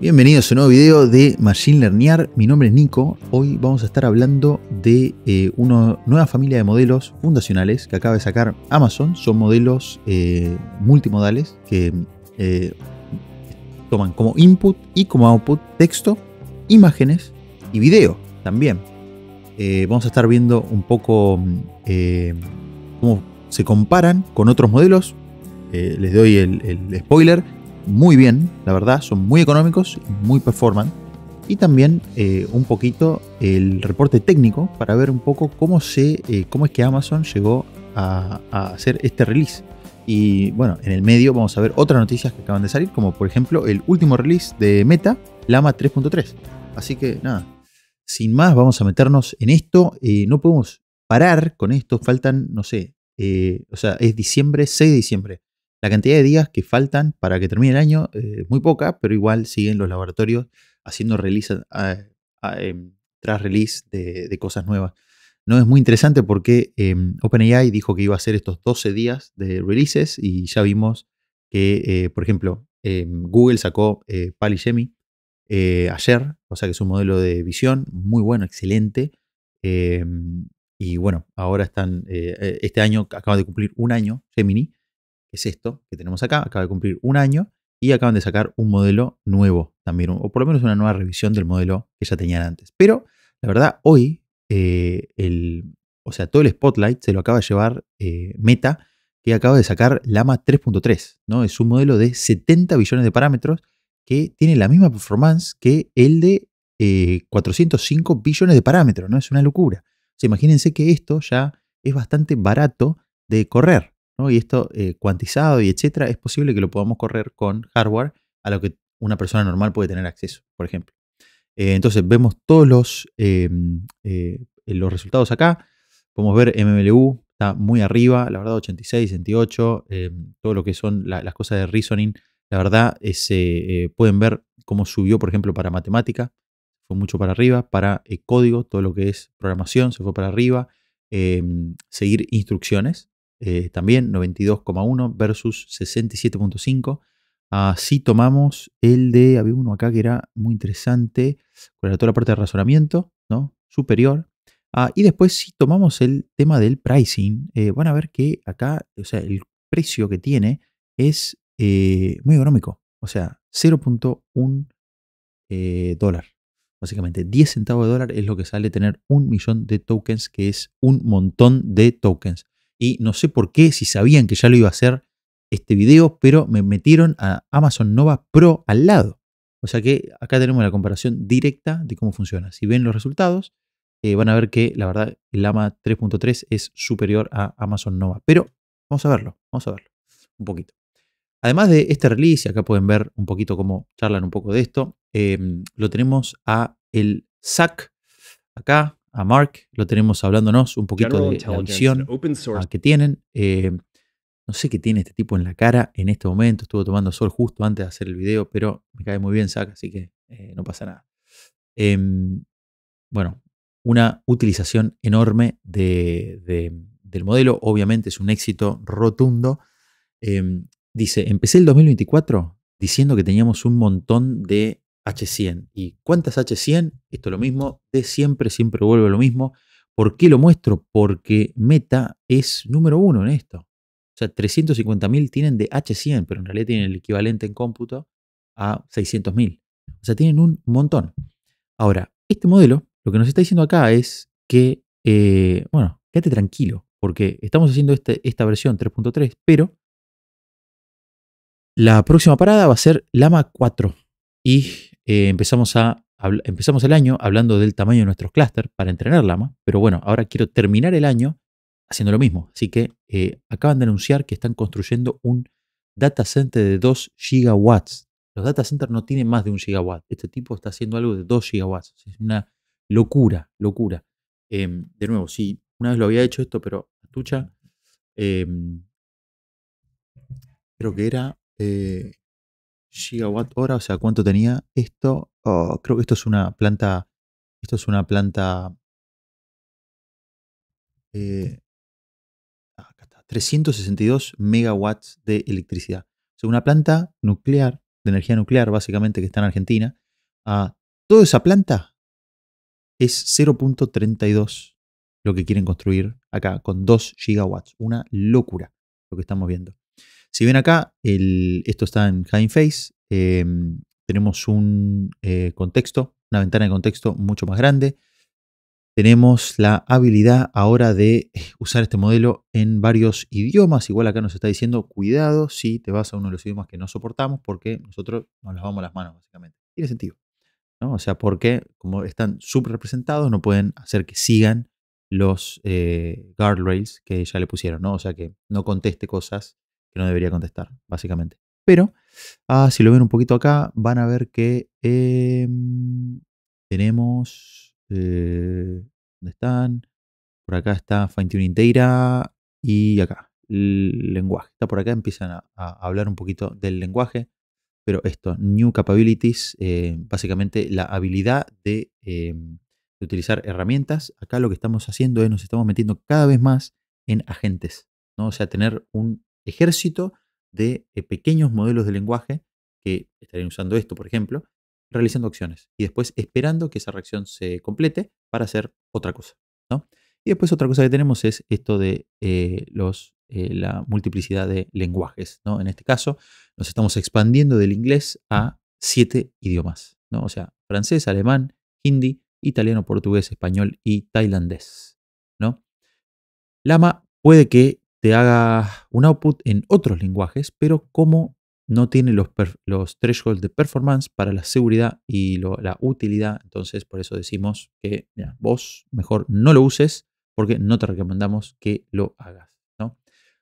Bienvenidos a un nuevo video de Machine learning Mi nombre es Nico. Hoy vamos a estar hablando de eh, una nueva familia de modelos fundacionales que acaba de sacar Amazon. Son modelos eh, multimodales que eh, toman como input y como output texto, imágenes y video también. vamos a estar viendo un poco cómo se comparan con otros modelos. les doy el spoiler muy bien, la verdad, son muy económicos muy performan. Y también eh, un poquito el reporte técnico para ver un poco cómo, se, eh, cómo es que Amazon llegó a, hacer este release. Y bueno, en el medio vamos a ver otras noticias que acaban de salir, como por ejemplo el último release de Meta, Lama 3.3. Así que nada, sin más vamos a meternos en esto. Eh, no podemos parar con esto, faltan, no sé, o sea, es diciembre, 6 de diciembre. La cantidad de días que faltan para que termine el año es eh, muy poca, pero igual siguen los laboratorios haciendo releases ah, ah, em, tras release de, cosas nuevas. No es muy interesante porque em, OpenAI dijo que iba a hacer estos 12 días de releases y ya vimos que, eh, por ejemplo, em, Google sacó eh, Pali Gemi ayer, o sea que es un modelo de visión muy bueno, excelente. y bueno, ahora están, este año acaba de cumplir un año Gemini es esto que tenemos acá, acaba de cumplir un año y acaban de sacar un modelo nuevo también, o por lo menos una nueva revisión del modelo que ya tenían antes. Pero la verdad, hoy, eh, el, o sea, todo el spotlight se lo acaba de llevar eh, Meta, que acaba de sacar Lama 3.3, ¿no? Es un modelo de 70 billones de parámetros que tiene la misma performance que el de 405 eh, billones de parámetros, ¿no? Es una locura. O imagínense que esto ya es bastante barato de correr. Y esto eh, cuantizado y etcétera, es posible que lo podamos correr con hardware a lo que una persona normal puede tener acceso, por ejemplo. Eh, entonces vemos todos los, em, eh, los resultados acá. Podemos ver MMLU está muy arriba, la verdad 86, 68, em, todo lo que son las cosas de reasoning, la verdad se pueden ver cómo subió, por ejemplo, para matemática, fue mucho para arriba, para código, todo lo que es programación se fue para arriba, em, seguir instrucciones, eh, también 92,1 versus 67,5. Así tomamos el de, había uno acá que era muy interesante, con toda la parte de razonamiento, ¿no? Superior. Ah, y después si tomamos el tema del pricing, eh, van a ver que acá, o sea, el precio que tiene es eh, muy económico, o sea, 0.1 dólar. Básicamente, 10 centavos de dólar es lo que sale tener un millón de tokens, que es un montón de tokens. Y no sé por qué, si sabían que ya lo iba a hacer este video, pero me metieron a Amazon Nova Pro al lado. O sea que acá tenemos la comparación directa de cómo funciona. Si ven los resultados, eh, van a ver que la verdad el AMA 3.3 es superior a Amazon Nova. Pero vamos a verlo, vamos a verlo un poquito. Además de este release, acá pueden ver un poquito cómo charlan un poco de esto, em, lo tenemos a el SAC acá, a Mark, lo tenemos hablándonos un poquito de la visión ah, que tienen. Eh, no sé qué tiene este tipo en la cara en este momento. Estuvo tomando sol justo antes de hacer el video, pero me cae muy bien, saca. así que eh, no pasa nada. Em, bueno, una utilización enorme del modelo. Obviamente es un éxito rotundo. Em, dice, empecé el 2024 diciendo que teníamos un montón de H100. ¿Y cuántas H100? Esto es lo mismo, de siempre, siempre vuelve lo mismo. ¿Por qué lo muestro? Porque Meta es número uno en esto. O sea, 350.000 tienen de H100, pero en realidad tienen el equivalente en cómputo a 600.000. O sea, tienen un montón. Ahora, este modelo, lo que nos está diciendo acá es que, eh, bueno, quédate tranquilo, porque estamos haciendo este, esta versión 3.3, pero la próxima parada va a ser Lama 4. Y eh, empezamos, a, empezamos el año hablando del tamaño de nuestros clústeres para entrenar Lama, pero bueno, ahora quiero terminar el año haciendo lo mismo. Así que eh, acaban de anunciar que están construyendo un data center de 2 gigawatts. Los data centers no tienen más de un gigawatt. Este tipo está haciendo algo de 2 gigawatts. Es una locura, locura. Em, de nuevo, sí, una vez lo había hecho esto, pero Tucha, em, creo que era, eh, gigawatt hora, o sea, ¿cuánto tenía esto? Oh, creo que esto es una planta, esto es una planta, eh, acá está, 362 megawatts de electricidad. O una planta nuclear, de energía nuclear básicamente, que está en Argentina, toda esa planta es 0.32 lo que quieren construir acá con 2 gigawatts. Una locura lo que estamos viendo. Si ven acá, esto está en Hindface, em, tenemos un eh, contexto, una ventana de contexto mucho más grande. Tenemos la habilidad ahora de eh, usar este modelo en varios idiomas. Igual acá nos está diciendo, cuidado si te vas a uno de los idiomas que no soportamos porque nosotros nos lavamos las manos, básicamente. Tiene sentido. ¿no? O sea, porque como están subrepresentados, no pueden hacer que sigan los eh, guardrails que ya le pusieron, ¿no? O sea, que no conteste cosas que no debería contestar, básicamente. Pero, ah, si lo ven un poquito acá, van a ver que em, tenemos... Eh, ¿Dónde están? Por acá está Fine tuning data. y acá, el lenguaje. Está por acá, empiezan a, hablar un poquito del lenguaje pero esto, New Capabilities, eh, básicamente la habilidad em, de, utilizar herramientas. Acá lo que estamos haciendo es nos estamos metiendo cada vez más en agentes, ¿no? O sea, tener un ejército de eh, pequeños modelos de lenguaje que estarían usando esto, por ejemplo, realizando acciones y después esperando que esa reacción se complete para hacer otra cosa. ¿no? Y después otra cosa que tenemos es esto de eh, los, eh, la multiplicidad de lenguajes. ¿no? En este caso, nos estamos expandiendo del inglés a siete idiomas. ¿no? O sea, francés, alemán, hindi, italiano, portugués, español y tailandés. ¿no? Lama puede que te haga un output en otros lenguajes, pero como no tiene los, thresholds de performance para la seguridad y la utilidad, entonces por eso decimos que vos mejor no lo uses porque no te recomendamos que lo hagas. ¿no?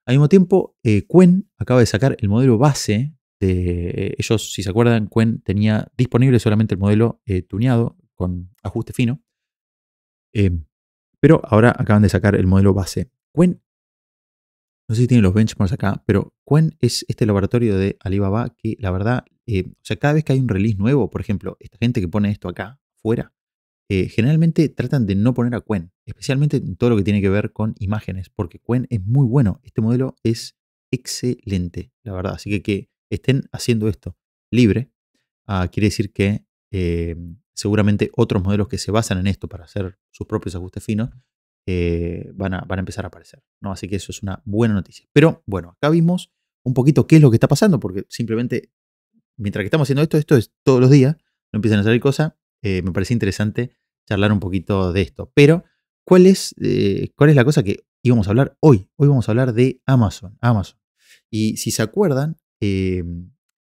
Al mismo tiempo, eh, Quen acaba de sacar el modelo base de ellos, si se acuerdan, Quen tenía disponible solamente el modelo eh, tuneado con ajuste fino. Em, pero ahora acaban de sacar el modelo base. Quen no sé si tienen los benchmarks acá, pero Quen es este laboratorio de Alibaba que la verdad, eh, o sea, cada vez que hay un release nuevo, por ejemplo, esta gente que pone esto acá, fuera, eh, generalmente tratan de no poner a Quen, especialmente en todo lo que tiene que ver con imágenes, porque Quen es muy bueno, este modelo es excelente, la verdad, así que que estén haciendo esto libre, ah, quiere decir que eh, seguramente otros modelos que se basan en esto para hacer sus propios ajustes finos eh, van, a, van empezar a aparecer. ¿no? Así que eso es una buena noticia. Pero bueno, acá vimos un poquito qué es lo que está pasando, porque simplemente mientras que estamos haciendo esto, esto es todos los días, no empiezan a salir cosas, eh, me parece interesante charlar un poquito de esto. Pero, ¿cuál es, eh, ¿cuál es la cosa que íbamos a hablar hoy? Hoy vamos a hablar de Amazon. Amazon. Y si se acuerdan,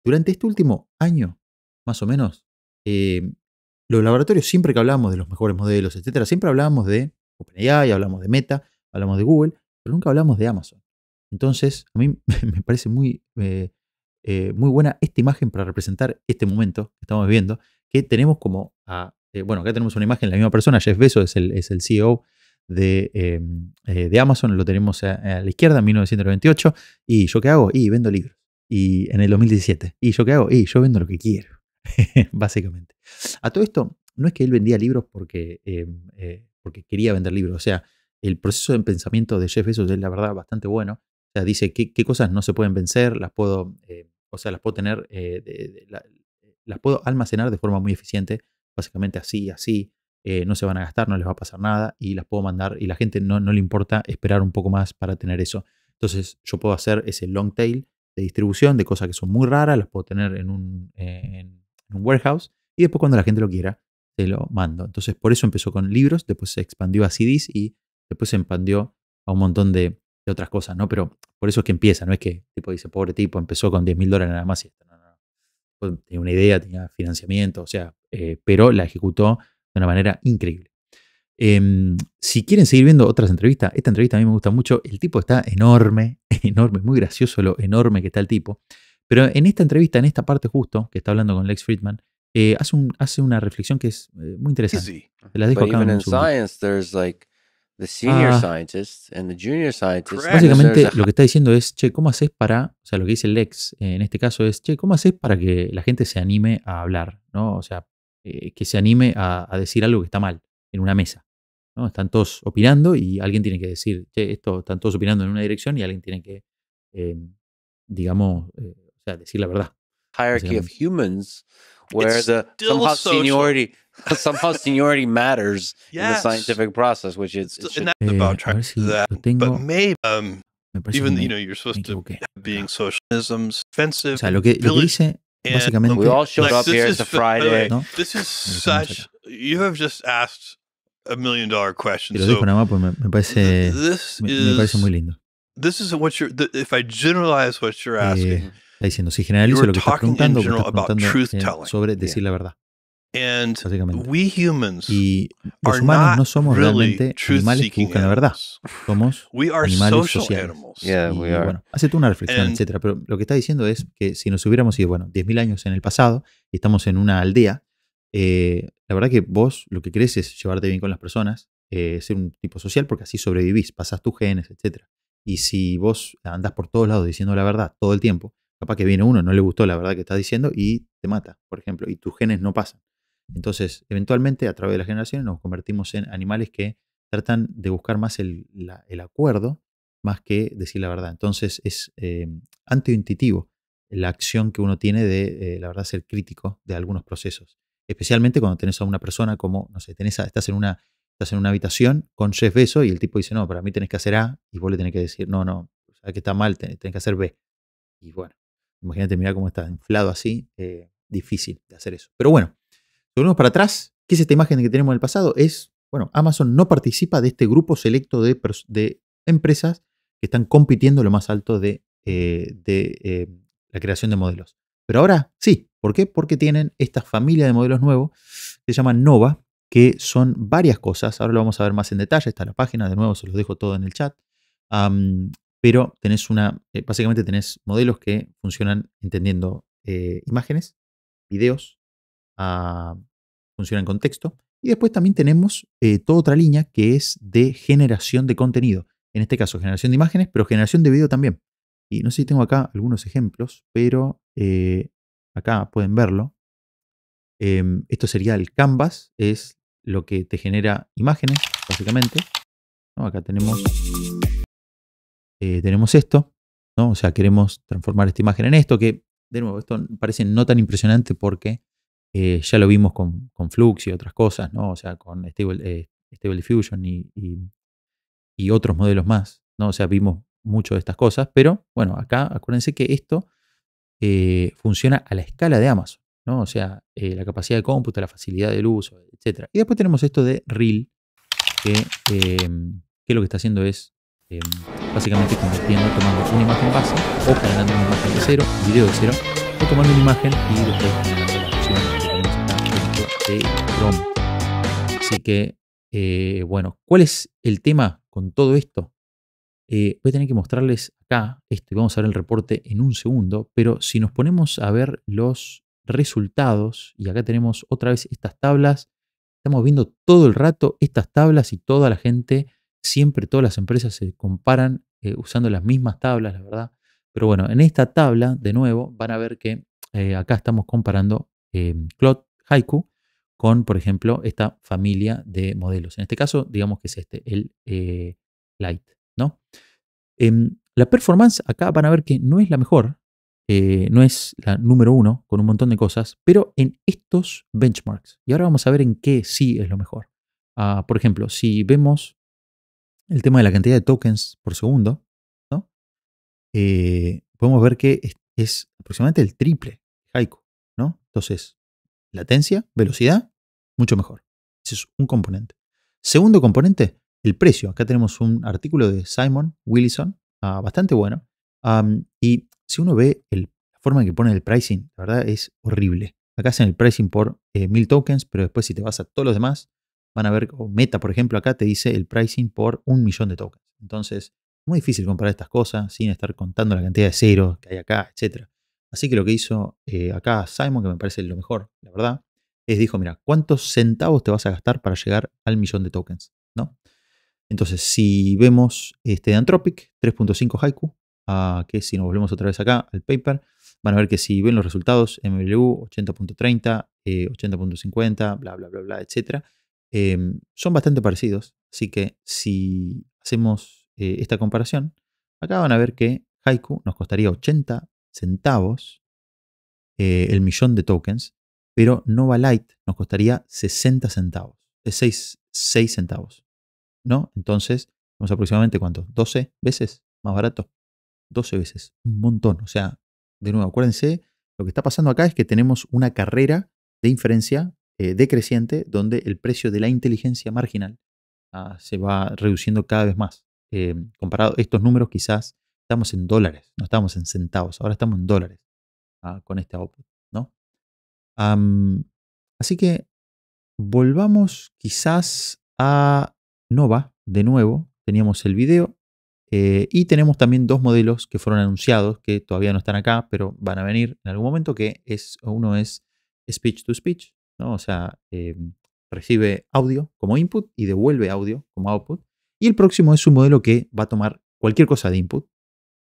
durante este último año, más o menos, los laboratorios, siempre que hablábamos de los mejores modelos, etcétera, siempre hablábamos de y hablamos de Meta, hablamos de Google, pero nunca hablamos de Amazon. Entonces, a mí me parece muy, eh, eh, muy buena esta imagen para representar este momento que estamos viviendo, que tenemos como a, eh, bueno, acá tenemos una imagen de la misma persona, Jeff Bezos es el, es el CEO de, em, de, Amazon, lo tenemos a, la izquierda en 1998. ¿Y yo qué hago? Y vendo libros. Y en el 2017. ¿Y yo qué hago? Y yo vendo lo que quiero, básicamente. A todo esto, no es que él vendía libros porque em, porque quería vender libros. O sea, el proceso de pensamiento de Jeff Bezos es la verdad bastante bueno. O sea, dice qué, qué cosas no se pueden vencer, las puedo, eh, o sea, las puedo tener, eh, las puedo almacenar de forma muy eficiente, básicamente así, así, eh, no se van a gastar, no les va a pasar nada y las puedo mandar y la gente no, no le importa esperar un poco más para tener eso. Entonces yo puedo hacer ese long tail de distribución de cosas que son muy raras, las puedo tener en un, en un warehouse y después cuando la gente lo quiera, te lo mando. Entonces, por eso empezó con libros, después se expandió a CDs y después se expandió a un montón de, otras cosas, ¿no? Pero por eso es que empieza, no es que tipo dice, pobre tipo, empezó con 10 mil dólares nada más y esto, no, no, pues, Tenía una idea, tenía financiamiento, o sea, eh, pero la ejecutó de una manera increíble. Em, si quieren seguir viendo otras entrevistas, esta entrevista a mí me gusta mucho. El tipo está enorme, enorme, muy gracioso lo enorme que está el tipo. Pero en esta entrevista, en esta parte justo, que está hablando con Lex Friedman, eh, hace, hace una reflexión que es eh, muy interesante. Te La dejo acá en ah. there's Básicamente lo que está diciendo es, che, ¿cómo haces para, o sea, lo que dice Lex eh, en este caso es, che, ¿cómo haces para que la gente se anime a hablar? ¿no? O sea, que se anime a, decir algo que está mal en una mesa. ¿no? Están todos opinando y alguien tiene que decir, che, esto, están todos opinando en una dirección y alguien tiene que, em, digamos, o sea, decir la verdad. Hierarchy of where it's the somehow social. seniority somehow seniority matters yes. in the scientific process, which is it's about trying to see that. But maybe um, even you know you're supposed to being socialism's offensive. O sea, lo que, lo que dice básicamente. We all showed like, up here. it's a Friday. No? This is such. You have just asked a million dollar question. So pues me, me, parece, this me, is, me muy lindo. This is what you're. The, if I generalize what you're asking. Eh, Está diciendo, si generalizo lo que estás preguntando, eh, sobre decir la verdad. Básicamente. Y los humanos no somos realmente animales que buscan la verdad. Somos animales sociales. Y, bueno, hace tú una reflexión, etcétera. Pero lo que está diciendo es que si nos hubiéramos ido, bueno, 10.000 años en el pasado y estamos en una aldea, eh, la verdad que vos lo que crees es llevarte bien con las personas, eh, ser un tipo social, porque así sobrevivís, pasas tus genes, etcétera. Y si vos andás por todos lados diciendo la verdad todo el tiempo, Capaz que viene uno, no le gustó la verdad que estás diciendo y te mata, por ejemplo, y tus genes no pasan. Entonces, eventualmente, a través de las generaciones, nos convertimos en animales que tratan de buscar más el, acuerdo más que decir la verdad. Entonces, es anti eh, antiintuitivo la acción que uno tiene de, eh, la verdad, ser crítico de algunos procesos. Especialmente cuando tenés a una persona como, no sé, tenés a, estás, en una, estás en una habitación con Jeff besos y el tipo dice, no, para mí tenés que hacer A y vos le tenés que decir, no, no, o sea, que está mal, tenés, tenés que hacer B. Y bueno, Imagínate, mira cómo está inflado así. Eh, difícil de hacer eso. Pero bueno, volvemos para atrás. ¿Qué es esta imagen que tenemos en el pasado? Es, bueno, Amazon no participa de este grupo selecto de, de empresas que están compitiendo lo más alto de, eh, eh, la creación de modelos. Pero ahora sí, ¿por qué? Porque tienen esta familia de modelos nuevos que se llaman Nova, que son varias cosas. Ahora lo vamos a ver más en detalle. Está la página, de nuevo se los dejo todo en el chat pero tenés una, eh, básicamente tenés modelos que funcionan entendiendo eh, imágenes, videos, ah, funcionan con texto. Y después también tenemos eh, toda otra línea que es de generación de contenido. En este caso, generación de imágenes, pero generación de video también. Y no sé si tengo acá algunos ejemplos, pero acá pueden verlo. Em, esto sería el canvas, es lo que te genera imágenes, básicamente. Acá tenemos eh, tenemos esto, ¿no? O sea, queremos transformar esta imagen en esto, que de nuevo, esto parece no tan impresionante porque eh, ya lo vimos con, Flux y otras cosas, ¿no? O sea, con Stable, eh, Stable Diffusion y, otros modelos más, ¿no? O sea, vimos mucho de estas cosas, pero bueno, acá acuérdense que esto funciona a la escala de Amazon, ¿no? O sea, la capacidad de cómputo, la facilidad del uso, etc. Y después tenemos esto de Reel, que, que lo que está haciendo es em, básicamente convirtiendo, tomando una imagen base o generando una imagen de cero, un video de cero, o tomando una imagen y después generando la opción de Chrome. Así que, eh, bueno, ¿cuál es el tema con todo esto? Eh, voy a tener que mostrarles acá esto y vamos a ver el reporte en un segundo, pero si nos ponemos a ver los resultados, y acá tenemos otra vez estas tablas, estamos viendo todo el rato estas tablas y toda la gente Siempre todas las empresas se comparan eh, usando las mismas tablas, la verdad. Pero bueno, en esta tabla, de nuevo, van a ver que eh, acá estamos comparando eh, em, Cloud Haiku con, por ejemplo, esta familia de modelos. En este caso, digamos que es este, el eh, Light. ¿no? Em, la performance acá van a ver que no es la mejor, no es la número uno con un montón de cosas, pero en estos benchmarks. Y ahora vamos a ver en qué sí es lo mejor. Ah, por ejemplo, si vemos el tema de la cantidad de tokens por segundo, ¿no? Eh, podemos ver que es, aproximadamente el triple Haiku, ¿no? Entonces, latencia, velocidad, mucho mejor. Ese es un componente. Segundo componente, el precio. Acá tenemos un artículo de Simon Willison, ah, bastante bueno. y si uno ve la forma en que pone el pricing, la verdad es horrible. Acá hacen el pricing por eh, mil tokens, pero después si te vas a todos los demás, van a ver, o Meta, por ejemplo, acá te dice el pricing por un millón de tokens. Entonces, muy difícil comprar estas cosas sin estar contando la cantidad de ceros que hay acá, etc. Así que lo que hizo eh, acá Simon, que me parece lo mejor, la verdad, es dijo, mira, ¿cuántos centavos te vas a gastar para llegar al millón de tokens? ¿No? Entonces, si vemos este de Anthropic, 3.5 Haiku, a que si nos volvemos otra vez acá al paper, van a ver que si ven los resultados, MLU 80.30, 80.50, bla, bla, bla, bla, etcétera, Em, son bastante parecidos. Así que si hacemos eh, esta comparación, acá van a ver que Haiku nos costaría 80 centavos eh, el millón de tokens, pero Nova Light nos costaría 60 centavos, 6, centavos. ¿No? Entonces, vamos aproximadamente cuánto? 12 veces más barato. 12 veces, un montón. O sea, de nuevo, acuérdense, lo que está pasando acá es que tenemos una carrera de inferencia eh, decreciente donde el precio de la inteligencia marginal ah, se va reduciendo cada vez más. Em, comparado estos números, quizás estamos en dólares, no estamos en centavos, ahora estamos en dólares ah, con este output. ¿no? así que volvamos quizás a Nova de nuevo. Teníamos el video eh, y tenemos también dos modelos que fueron anunciados, que todavía no están acá, pero van a venir en algún momento, que es, uno es Speech to Speech, ¿no? O sea, eh, recibe audio como input y devuelve audio como output. Y el próximo es un modelo que va a tomar cualquier cosa de input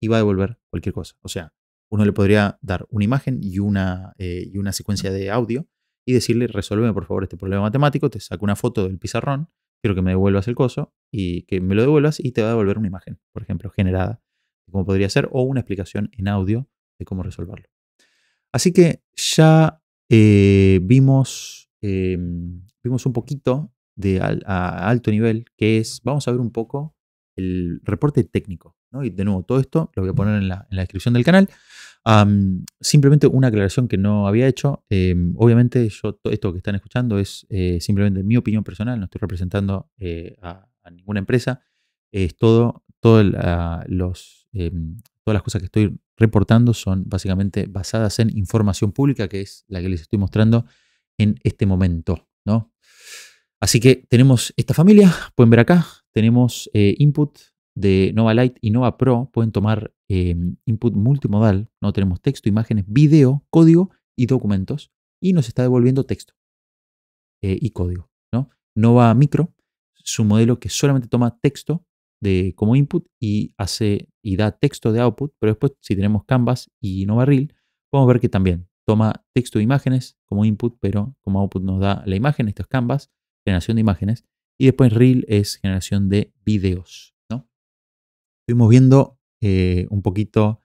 y va a devolver cualquier cosa. O sea, uno le podría dar una imagen y una, eh, y una secuencia de audio y decirle, resuélveme por favor este problema matemático, te saco una foto del pizarrón, quiero que me devuelvas el coso y que me lo devuelvas y te va a devolver una imagen, por ejemplo, generada, como podría ser, o una explicación en audio de cómo resolverlo. Así que ya eh, vimos, em, vimos un poquito de a alto nivel, que es, vamos a ver un poco el reporte técnico. Y de nuevo, todo esto lo voy a poner en la, en descripción del canal. simplemente una aclaración que no había hecho. Em, obviamente, yo, esto que están escuchando es eh, simplemente mi opinión personal, no estoy representando eh, a, ninguna empresa. Es todo, todo em, todas las cosas que estoy reportando son básicamente basadas en información pública, que es la que les estoy mostrando en este momento, ¿no? Así que tenemos esta familia, pueden ver acá, tenemos eh, input de Nova Lite y Nova Pro, pueden tomar em, input multimodal, ¿no? Tenemos texto, imágenes, video, código y documentos, y nos está devolviendo texto eh, y código, ¿no? Nova Micro su un modelo que solamente toma texto de, como input y hace y da texto de output, pero después si tenemos canvas y no barril, podemos ver que también toma texto de imágenes como input, pero como output nos da la imagen, esto es canvas, generación de imágenes, y después reel es generación de videos. ¿no? Estuvimos viendo eh, un poquito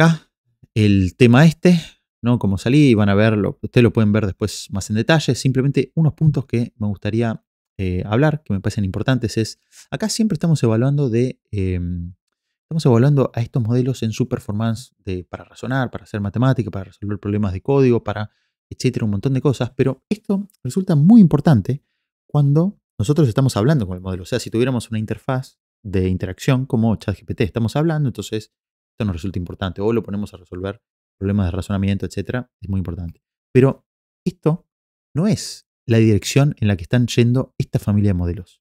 acá el tema este, ¿no? Como salí, van a verlo, ustedes lo pueden ver después más en detalle. Simplemente unos puntos que me gustaría eh, hablar, que me parecen importantes, es, acá siempre estamos evaluando de... Em, estamos evaluando a estos modelos en su performance para razonar, para hacer matemática, para resolver problemas de código, para etcétera, un montón de cosas, pero esto resulta muy importante cuando nosotros estamos hablando con el modelo. O sea, si tuviéramos una interfaz de interacción como ChatGPT estamos hablando, entonces esto nos resulta importante. O lo ponemos a resolver problemas de razonamiento, etcétera, es muy importante. Pero esto no es la dirección en la que están yendo esta familia de modelos.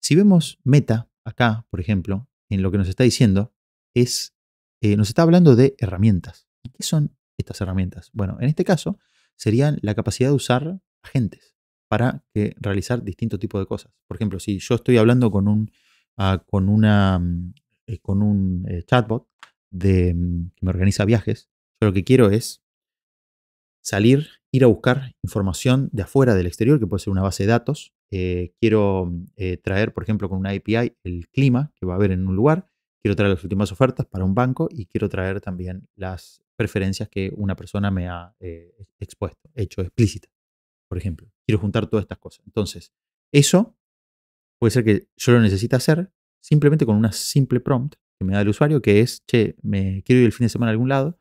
Si vemos Meta, acá, por ejemplo, en lo que nos está diciendo, es, eh, nos está hablando de herramientas. qué son estas herramientas? Bueno, en este caso serían la capacidad de usar agentes para realizar distintos tipos de cosas. Por ejemplo, si yo estoy hablando con un, ah, con una, eh, con un eh, chatbot de, mm, que me organiza viajes, yo lo que quiero es salir, ir a buscar información de afuera del exterior, que puede ser una base de datos. Eh, quiero eh, traer, por ejemplo, con una API el clima que va a haber en un lugar. Quiero traer las últimas ofertas para un banco y quiero traer también las preferencias que una persona me ha eh, expuesto, hecho explícita, por ejemplo. Quiero juntar todas estas cosas. Entonces, eso puede ser que yo lo necesite hacer simplemente con una simple prompt que me da el usuario, que es, che, me quiero ir el fin de semana a algún lado,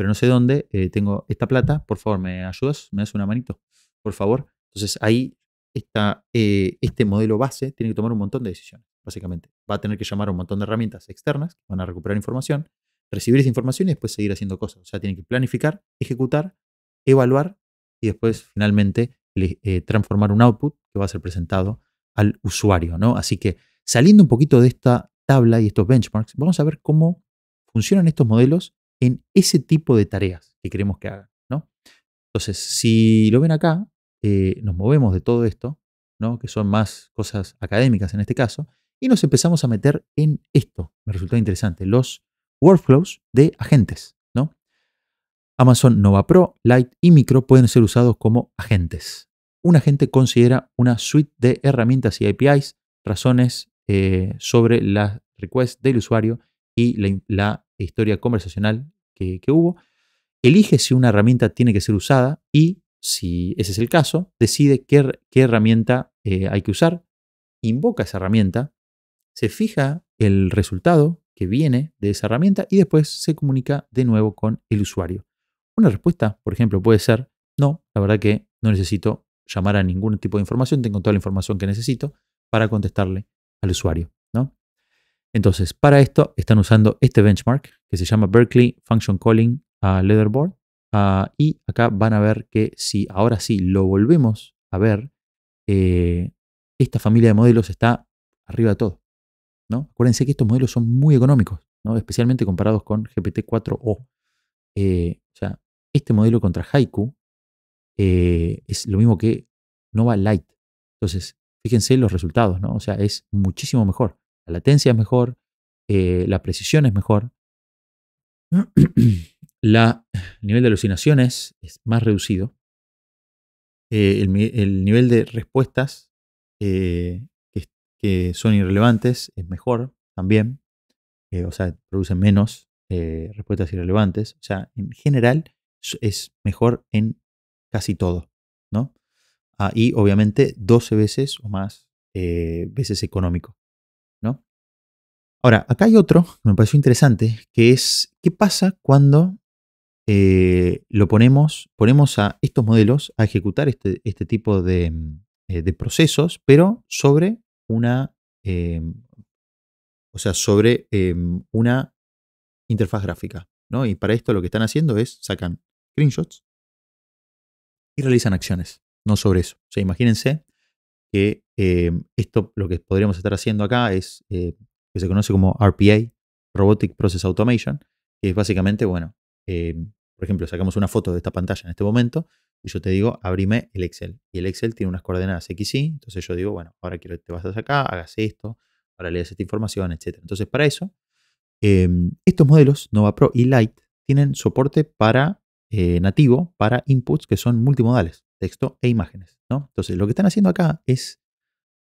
pero no sé dónde, eh, tengo esta plata, por favor, ¿me ayudas? ¿Me das una manito? Por favor. Entonces ahí está eh, este modelo base tiene que tomar un montón de decisiones, básicamente. Va a tener que llamar a un montón de herramientas externas que van a recuperar información, recibir esa información y después seguir haciendo cosas. O sea, tiene que planificar, ejecutar, evaluar y después finalmente eh, transformar un output que va a ser presentado al usuario. ¿no? Así que saliendo un poquito de esta tabla y estos benchmarks, vamos a ver cómo funcionan estos modelos en ese tipo de tareas que queremos que hagan. ¿no? Entonces, si lo ven acá, eh, nos movemos de todo esto, ¿no? que son más cosas académicas en este caso, y nos empezamos a meter en esto. Me resultó interesante, los workflows de agentes. ¿no? Amazon Nova Pro, Lite y Micro pueden ser usados como agentes. Un agente considera una suite de herramientas y APIs, razones eh, sobre las requests del usuario y la, la historia conversacional que, hubo, elige si una herramienta tiene que ser usada y, si ese es el caso, decide qué, herramienta eh, hay que usar, invoca esa herramienta, se fija el resultado que viene de esa herramienta y después se comunica de nuevo con el usuario. Una respuesta, por ejemplo, puede ser, no, la verdad que no necesito llamar a ningún tipo de información, tengo toda la información que necesito para contestarle al usuario. ¿no? Entonces, para esto están usando este benchmark que se llama Berkeley Function Calling Leatherboard. Leaderboard. Ah, y acá van a ver que si ahora sí lo volvemos a ver, eh, esta familia de modelos está arriba de todo. ¿no? Acuérdense que estos modelos son muy económicos, ¿no? especialmente comparados con GPT-4O. Eh, o sea, este modelo contra Haiku eh, es lo mismo que Nova Light. Entonces, fíjense los resultados, ¿no? O sea, es muchísimo mejor latencia es mejor, eh, la precisión es mejor, el nivel de alucinaciones es más reducido, eh, el, nivel de respuestas eh, que, son irrelevantes es mejor también, o sea, producen menos respuestas irrelevantes, o sea, en general es mejor en casi todo, ¿no? Ah, y obviamente 12 veces o más veces económico Ahora, acá hay otro que me pareció interesante, que es qué pasa cuando eh, lo ponemos, ponemos a estos modelos a ejecutar este, este tipo mm, eh, de, procesos, pero sobre una, em, o sea, sobre em, una interfaz gráfica. Y para esto lo que están haciendo es sacan screenshots y realizan acciones, no sobre eso. O sea, imagínense que em, esto lo que podríamos estar haciendo acá es eh, que se conoce como RPA, Robotic Process Automation, que es básicamente, bueno, eh, por ejemplo, sacamos una foto de esta pantalla en este momento y yo te digo, abrime el Excel. Y el Excel tiene unas coordenadas X, Y, entonces yo digo, bueno, ahora quiero que te vas acá, hagas esto, para leer esta información, etc. Entonces, para eso, em, estos modelos, Nova Pro y Lite, tienen soporte para eh, nativo para inputs que son multimodales, texto e imágenes. ¿no? Entonces, lo que están haciendo acá es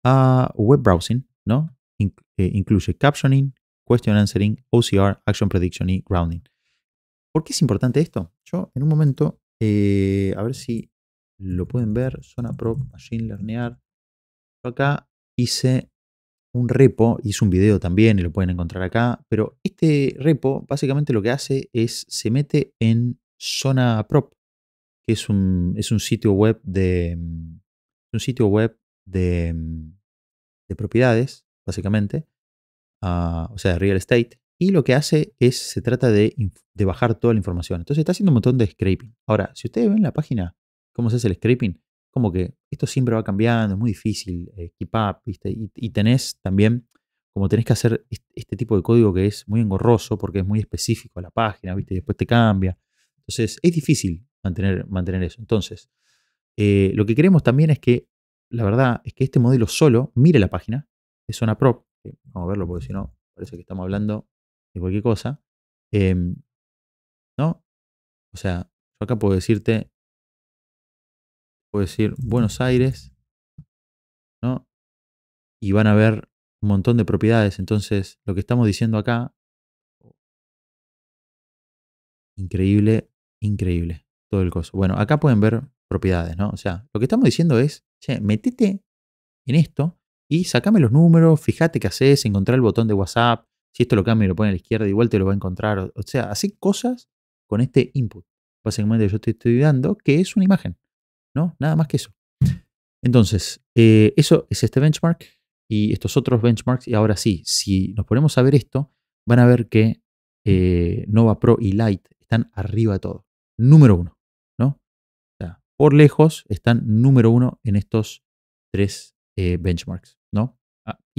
ah, web browsing, ¿no? Eh, incluye captioning, question answering, OCR, action prediction y grounding. ¿Por qué es importante esto? Yo en un momento, eh, a ver si lo pueden ver, zona prop, machine learnear. Yo acá hice un repo, hice un video también y lo pueden encontrar acá, pero este repo básicamente lo que hace es se mete en zona prop, que es un, es un sitio web de mm, un sitio web de mm, propiedades básicamente, ah, o sea, real estate. Y lo que hace es, se trata de, de, bajar toda la información. Entonces está haciendo un montón de scraping. Ahora, si ustedes ven la página, cómo se hace el scraping, como que esto siempre va cambiando, es muy difícil, eh, keep up, ¿viste? Y, tenés también, como tenés que hacer este tipo de código que es muy engorroso porque es muy específico a la página, ¿viste? Y después te cambia. Entonces, es difícil mantener, mantener eso. Entonces, eh, lo que queremos también es que, la verdad, es que este modelo solo mire la página es una prop, vamos a verlo porque si no parece que estamos hablando de cualquier cosa, em, ¿no? O sea, yo acá puedo decirte, puedo decir Buenos Aires, ¿no? Y van a ver un montón de propiedades, entonces lo que estamos diciendo acá, increíble, increíble, todo el coso. Bueno, acá pueden ver propiedades, ¿no? O sea, lo que estamos diciendo es, che, metete en esto y sacame los números, fíjate qué haces, encontrar el botón de WhatsApp, si esto lo cambia y lo pone a la izquierda, igual te lo va a encontrar. O sea, hace cosas con este input, básicamente yo te estoy dando, que es una imagen, ¿no? Nada más que eso. Entonces, eh, eso es este benchmark y estos otros benchmarks. Y ahora sí, si nos ponemos a ver esto, van a ver que eh, Nova Pro y Lite están arriba de todo. Número uno, ¿no? O sea, por lejos están número uno en estos tres eh, benchmarks.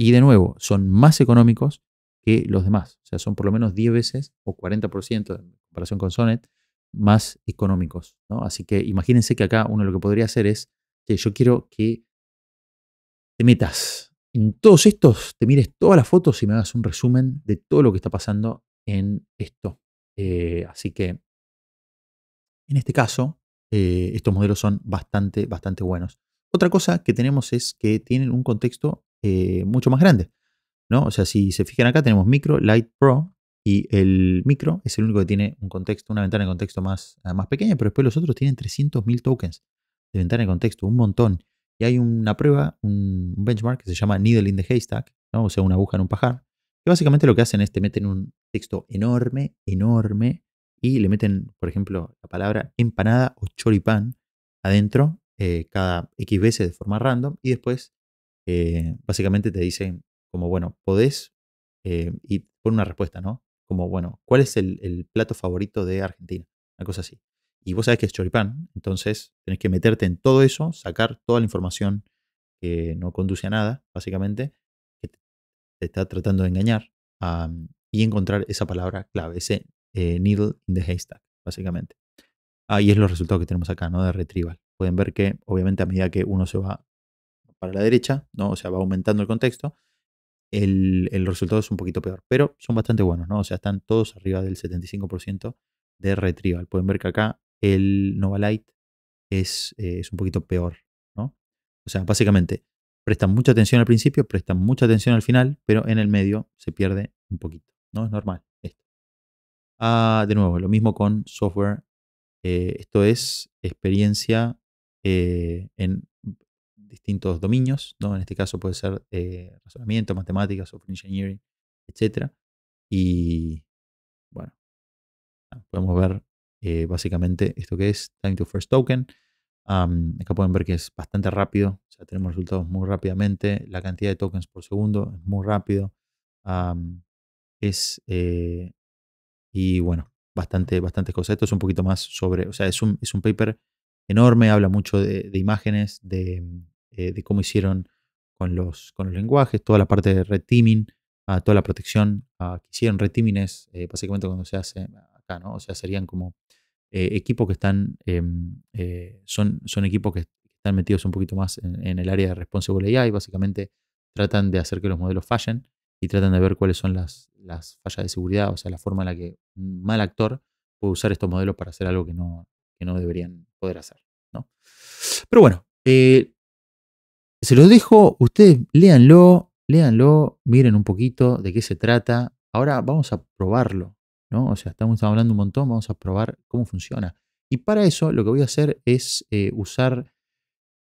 Y de nuevo, son más económicos que los demás. O sea, son por lo menos 10 veces o 40% en comparación con Sonnet más económicos. Así que imagínense que acá uno lo que podría hacer es, che, yo quiero que te metas en todos estos, te mires todas las fotos y me hagas un resumen de todo lo que está pasando en esto. Eh, así que en este caso, eh, estos modelos son bastante, bastante buenos. Otra cosa que tenemos es que tienen un contexto eh, mucho más grande ¿no? O sea, si se fijan acá, tenemos micro, light pro, y el micro es el único que tiene un contexto, una ventana de contexto más, ah, más pequeña, pero después los otros tienen 300.000 tokens de ventana de contexto, un montón. Y hay una prueba, un benchmark que se llama Needle in the Haystack, ¿no? o sea, una aguja en un pajar, que básicamente lo que hacen es te meten un texto enorme, enorme, y le meten, por ejemplo, la palabra empanada o choripán adentro eh, cada X veces de forma random, y después eh, básicamente te dicen como, bueno, podés, eh, y por una respuesta, ¿no? Como, bueno, ¿cuál es el, plato favorito de Argentina? Una cosa así. Y vos sabés que es choripán, entonces tenés que meterte en todo eso, sacar toda la información que no conduce a nada, básicamente, que te está tratando de engañar, y encontrar esa palabra clave, ese eh, needle in the haystack, básicamente. Ahí es los resultados que tenemos acá, ¿no? De retrieval. Pueden ver que, obviamente, a medida que uno se va para la derecha, ¿no? O sea, va aumentando el contexto, el, resultado es un poquito peor. Pero son bastante buenos, ¿no? O sea, están todos arriba del 75% de retrieval. Pueden ver que acá el Novalight es, eh, es un poquito peor, ¿no? O sea, básicamente prestan mucha atención al principio, prestan mucha atención al final, pero en el medio se pierde un poquito, ¿no? Es normal esto. Ah, de nuevo, lo mismo con software. Eh, esto es experiencia eh, en distintos dominios, ¿no? En este caso puede ser eh, razonamiento, matemáticas, software engineering, etc. Y bueno, podemos ver eh, básicamente esto que es time to first token. acá pueden ver que es bastante rápido, o sea, tenemos resultados muy rápidamente, la cantidad de tokens por segundo es muy rápido. es eh, y bueno, bastante, bastantes cosas. Esto es un poquito más sobre, o sea, es un, es un paper enorme, habla mucho de imágenes, de, eh, de cómo hicieron con los, con los lenguajes, toda la parte de red teaming, ah, toda la protección ah, que hicieron. Red teaming es eh, básicamente cuando se hace acá, ¿no? O sea, serían como eh, equipos que están, em, son, son equipos que están metidos un poquito más en, el área de responsible AI, básicamente tratan de hacer que los modelos fallen y tratan de ver cuáles son las, fallas de seguridad, o sea, la forma en la que un mal actor puede usar estos modelos para hacer algo que no, no deberían poder hacer. ¿no? Pero bueno, se los dejo, ustedes léanlo, léanlo, miren un poquito de qué se trata. Ahora vamos a probarlo, ¿no? O sea, estamos hablando un montón, vamos a probar cómo funciona. Y para eso lo que voy a hacer es eh, usar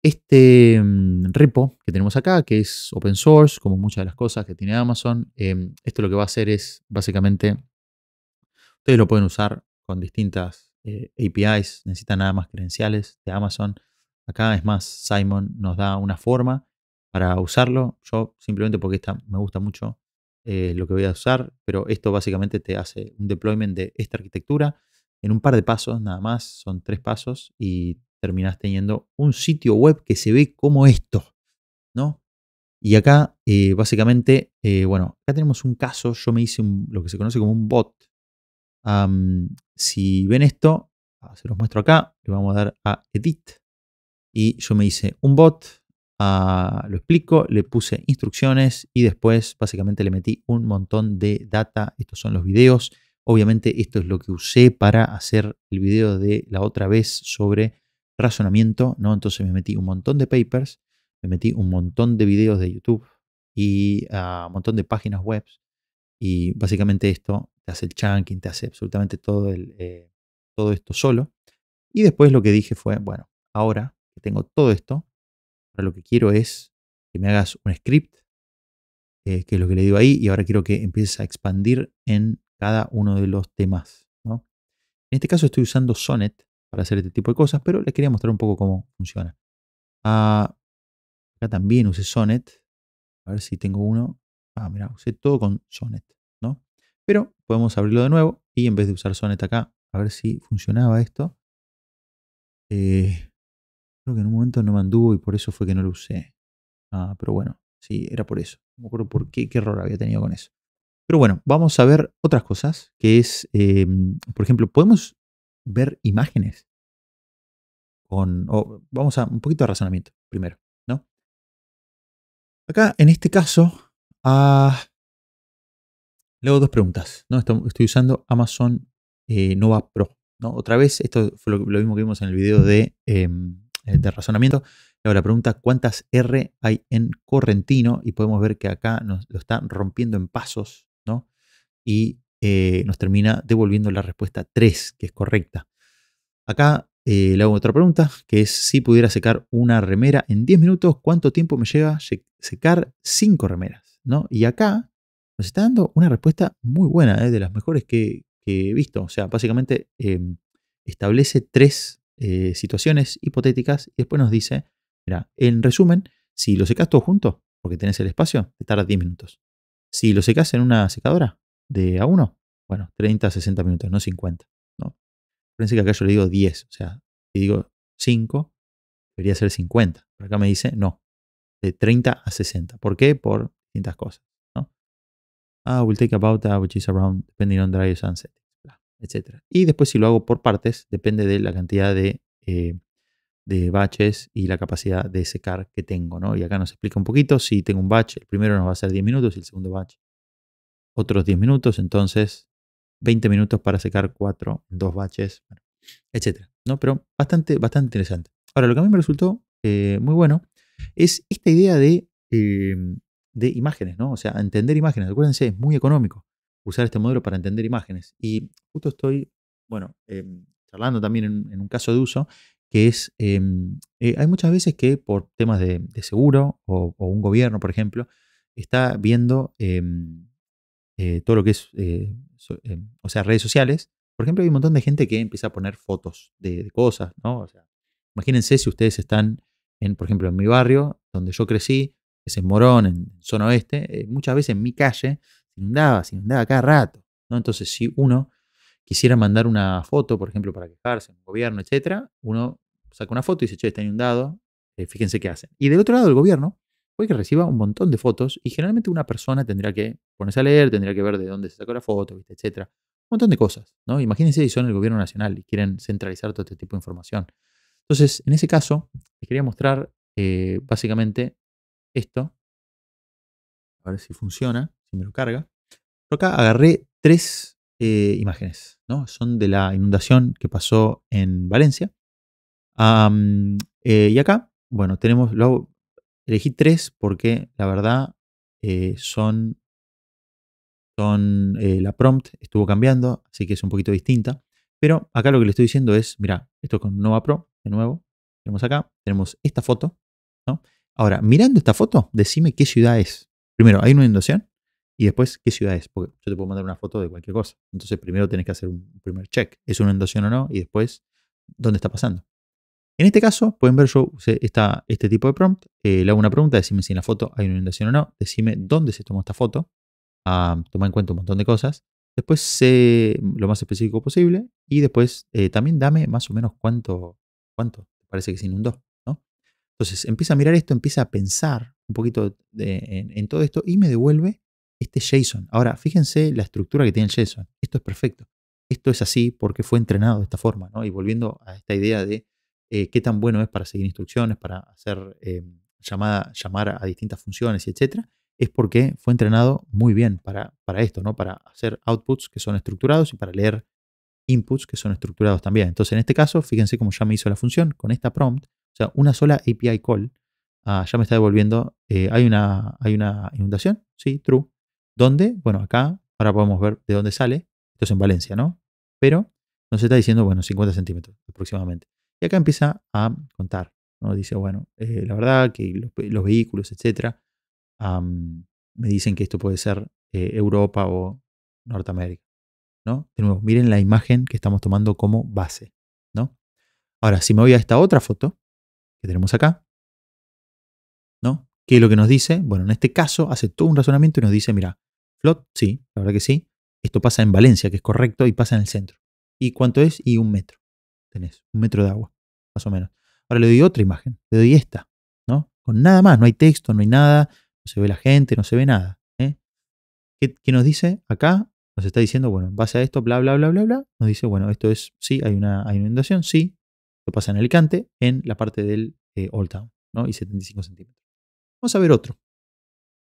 este mm, repo que tenemos acá, que es open source, como muchas de las cosas que tiene Amazon. Em, esto lo que va a hacer es, básicamente, ustedes lo pueden usar con distintas eh, APIs, necesitan nada más credenciales de Amazon Acá es más, Simon nos da una forma para usarlo. Yo simplemente porque esta me gusta mucho eh, lo que voy a usar, pero esto básicamente te hace un deployment de esta arquitectura en un par de pasos nada más, son tres pasos y terminás teniendo un sitio web que se ve como esto, ¿no? Y acá, eh, básicamente, eh, bueno, acá tenemos un caso, yo me hice lo que se conoce como un bot. si ven esto, ah, se los muestro acá, le vamos a dar a Edit y yo me hice un bot, ah, lo explico, le puse instrucciones y después básicamente le metí un montón de data. Estos son los videos. Obviamente esto es lo que usé para hacer el video de la otra vez sobre razonamiento, ¿no? Entonces me metí un montón de papers, me metí un montón de videos de YouTube y ah, un montón de páginas web. Y básicamente esto te hace el chunking, te hace absolutamente todo, eh, todo esto solo. Y después lo que dije fue, bueno, ahora tengo todo esto. Ahora lo que quiero es que me hagas un script, eh, que es lo que le digo ahí, y ahora quiero que empieces a expandir en cada uno de los temas. En este caso estoy usando Sonnet para hacer este tipo de cosas, pero les quería mostrar un poco cómo funciona. Ah, acá también usé Sonnet. A ver si tengo uno. Ah, mira, usé todo con Sonnet, ¿no? Pero podemos abrirlo de nuevo y en vez de usar Sonnet acá, a ver si funcionaba esto. Eh, Creo que en un momento no me anduvo y por eso fue que no lo usé. Ah, pero bueno, sí, era por eso. No me acuerdo por qué, qué error había tenido con eso. Pero bueno, vamos a ver otras cosas, que es, em, por ejemplo, podemos ver imágenes con, vamos a un poquito de razonamiento primero, ¿no? Acá, en este caso, ah, le hago dos preguntas, ¿no? Estoy usando Amazon eh, Nova Pro, ¿no? Otra vez, esto fue lo, mismo que vimos en el video de... Em, eh, de razonamiento. Ahora la pregunta, ¿cuántas R hay en correntino? Y podemos ver que acá nos lo está rompiendo en pasos, ¿no? Y eh, nos termina devolviendo la respuesta 3, que es correcta. Acá eh, le hago otra pregunta, que es si pudiera secar una remera en 10 minutos, ¿cuánto tiempo me lleva secar 5 remeras? ¿no? Y acá nos está dando una respuesta muy buena, de las mejores que, que, he visto. O sea, básicamente em, establece tres eh, situaciones hipotéticas y después nos dice, mira, en resumen, si lo secas todo junto, porque tenés el espacio, te tarda 10 minutos. Si lo secas en una secadora de a uno, bueno, 30, a 60 minutos, no 50. ¿no? Fíjense que acá yo le digo 10, o sea, si digo 5, debería ser 50. Pero acá me dice, no, de 30 a 60. ¿Por qué? Por distintas cosas. ¿no? Ah, we'll take about that, which is around, depending on dry sunset etc. Y después si lo hago por partes, depende de la cantidad de, eh, batches y la capacidad de secar que tengo. ¿no? Y acá nos explica un poquito, si tengo un batch, el primero nos va a ser 10 minutos y el segundo batch otros 10 minutos, entonces 20 minutos para secar 4, 2 batches, etc. ¿no? Pero bastante, bastante interesante. Ahora, lo que a mí me resultó eh, muy bueno es esta idea de, eh, de imágenes, ¿no? O sea, entender imágenes. Acuérdense, es muy económico usar este modelo para entender imágenes. Y justo estoy, bueno, hablando em, charlando también en, un caso de uso, que es, em, eh, hay muchas veces que por temas de, seguro o, un gobierno, por ejemplo, está viendo em, eh, todo lo que es, eh, o sea, redes sociales. Por ejemplo, hay un montón de gente que empieza a poner fotos de, cosas, ¿no? O sea, imagínense si ustedes están, en, por ejemplo, en mi barrio, donde yo crecí, es en Morón, en zona oeste, muchas veces en mi calle se inundaba, se inundaba cada rato. ¿no? Entonces, si uno quisiera mandar una foto, por ejemplo, para quejarse, en un gobierno, etcétera, uno saca una foto y dice, che, está inundado, eh, fíjense qué hacen. Y del otro lado, el gobierno puede que reciba un montón de fotos y generalmente una persona tendría que ponerse a leer, tendría que ver de dónde se sacó la foto, ¿viste? etcétera. Un montón de cosas, ¿no? Imagínense si son el gobierno nacional y quieren centralizar todo este tipo de información. Entonces, en ese caso, les quería mostrar eh, básicamente esto. A ver si funciona me lo carga. acá agarré tres eh, imágenes, ¿no? Son de la inundación que pasó en Valencia. Eh, y acá, bueno, tenemos, lo elegí tres porque la verdad eh, son, son la prompt estuvo cambiando, así que es un poquito distinta. Pero acá lo que le estoy diciendo es, mira, esto con Nova Pro, de nuevo, tenemos acá, tenemos esta foto, ¿no? Ahora, mirando esta foto, decime qué ciudad es. Primero, ¿hay una inundación? Y después, ¿qué ciudad es? Porque yo te puedo mandar una foto de cualquier cosa. Entonces, primero tienes que hacer un primer check. ¿Es una inundación o no? Y después, ¿dónde está pasando? En este caso, pueden ver, yo este tipo de prompt. Eh, le hago una pregunta, decime si en la foto hay una inundación o no. Decime dónde se tomó esta foto. Ah, toma en cuenta un montón de cosas. Después, sé lo más específico posible. Y después, eh, también dame más o menos cuánto, cuánto parece que se inundó. ¿no? Entonces, empieza a mirar esto, empieza a pensar un poquito eh, en todo esto y me devuelve este JSON. Ahora, fíjense la estructura que tiene el JSON. Esto es perfecto. Esto es así porque fue entrenado de esta forma, ¿no? Y volviendo a esta idea de eh, qué tan bueno es para seguir instrucciones, para hacer eh, llamada, llamar a distintas funciones, etcétera, es porque fue entrenado muy bien para, para esto, ¿no? Para hacer outputs que son estructurados y para leer inputs que son estructurados también. Entonces, en este caso, fíjense cómo ya me hizo la función con esta prompt, o sea, una sola API call, ah, ya me está devolviendo, eh, hay, una, hay una inundación, sí, true, ¿Dónde? Bueno, acá, ahora podemos ver de dónde sale. Esto es en Valencia, ¿no? Pero nos está diciendo, bueno, 50 centímetros aproximadamente. Y acá empieza a contar, Nos Dice, bueno, eh, la verdad que los, vehículos, etcétera, me dicen que esto puede ser eh, Europa o Norteamérica, ¿no? De nuevo, miren la imagen que estamos tomando como base, ¿no? Ahora, si me voy a esta otra foto que tenemos acá, que lo que nos dice, bueno, en este caso hace todo un razonamiento y nos dice, mira, flot, sí, la verdad que sí, esto pasa en Valencia, que es correcto, y pasa en el centro. ¿Y cuánto es? Y un metro. Tenés un metro de agua, más o menos. Ahora le doy otra imagen, le doy esta, ¿no? Con nada más, no hay texto, no hay nada, no se ve la gente, no se ve nada. ¿eh? ¿Qué, nos dice acá? Nos está diciendo, bueno, en base a esto, bla, bla, bla, bla, bla. Nos dice, bueno, esto es, sí, hay una, inundación, sí. lo pasa en Alicante, en la parte del eh, Old Town, ¿no? Y 75 centímetros. Vamos a ver otro.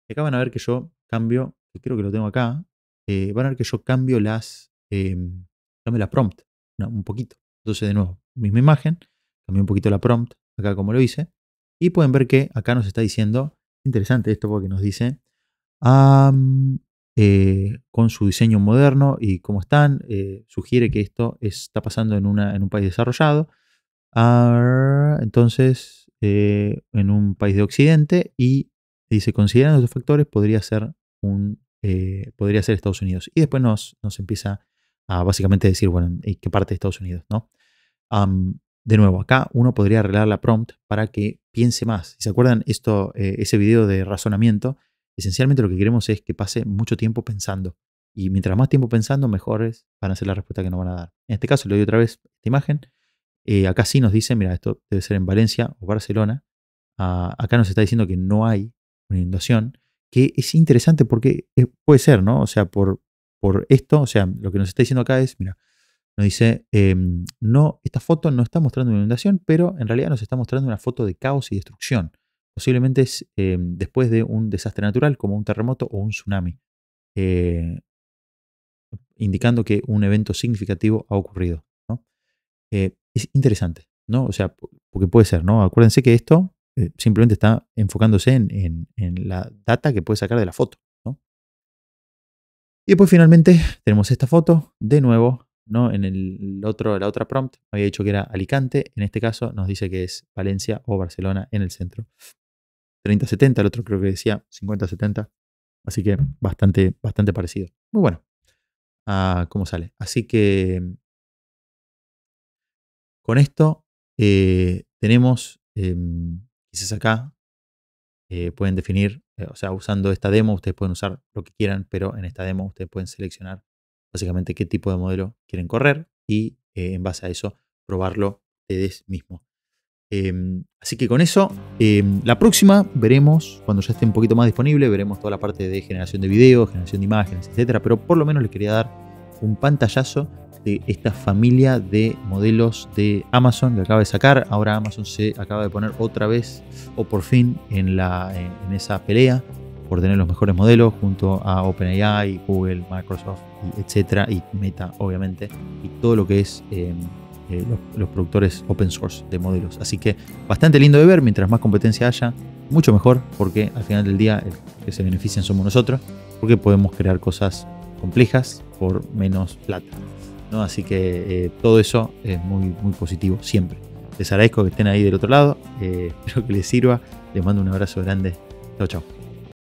acá van a ver que yo cambio, creo que lo tengo acá, eh, van a ver que yo cambio las, eh, cambio la prompt un poquito. Entonces de nuevo, misma imagen, cambio un poquito la prompt, acá como lo hice, y pueden ver que acá nos está diciendo, interesante esto porque nos dice, eh, con su diseño moderno y cómo están, eh, sugiere que esto está pasando en, una, en un país desarrollado. Ah, entonces, eh, en un país de Occidente y dice, considerando los factores, podría ser, un, eh, podría ser Estados Unidos. Y después nos, nos empieza a básicamente decir, bueno, ¿y qué parte de Estados Unidos? ¿no? de nuevo, acá uno podría arreglar la prompt para que piense más. Si se acuerdan esto, eh, ese video de razonamiento, esencialmente lo que queremos es que pase mucho tiempo pensando. Y mientras más tiempo pensando, mejores van a ser la respuesta que nos van a dar. En este caso, le doy otra vez esta imagen eh, acá sí nos dice, mira, esto debe ser en Valencia o Barcelona. Ah, acá nos está diciendo que no hay una inundación, que es interesante porque eh, puede ser, ¿no? O sea, por, por esto, o sea, lo que nos está diciendo acá es, mira, nos dice, em, no, esta foto no está mostrando una inundación, pero en realidad nos está mostrando una foto de caos y destrucción. Posiblemente es em, después de un desastre natural como un terremoto o un tsunami, eh, indicando que un evento significativo ha ocurrido. ¿no? es interesante, ¿no? O sea, porque puede ser, ¿no? Acuérdense que esto eh, simplemente está enfocándose en, la data que puede sacar de la foto, ¿no? Y después finalmente tenemos esta foto, de nuevo, ¿no? En el otro, la otra prompt había dicho que era Alicante, en este caso nos dice que es Valencia o Barcelona en el centro. 30-70, el otro creo que decía 50-70, así que bastante, bastante parecido. Muy bueno ah, cómo sale. Así que con esto eh, tenemos, eh, quizás acá, eh, pueden definir, o sea, usando esta demo, ustedes pueden usar lo que quieran, pero en esta demo ustedes pueden seleccionar básicamente qué tipo de modelo quieren correr y en base a eso probarlo ustedes mismos. Em, así que con eso, em, la próxima veremos, cuando ya esté un poquito más disponible, veremos toda la parte de generación de videos, generación de imágenes, etcétera. Pero por lo menos les quería dar un pantallazo de esta familia de modelos de Amazon que acaba de sacar. Ahora Amazon se acaba de poner otra vez o por fin en, la, en esa pelea por tener los mejores modelos junto a OpenAI, Google, Microsoft, etcétera, y Meta, obviamente, y todo lo que es em, eh, los, los, productores open source de modelos. Así que bastante lindo de ver, mientras más competencia haya, mucho mejor, porque al final del día el que se benefician somos nosotros, porque podemos crear cosas complejas por menos plata. Así que eh, todo eso es muy, muy positivo siempre. Les agradezco que estén ahí del otro lado, eh, espero que les sirva, les mando un abrazo grande, chao chao.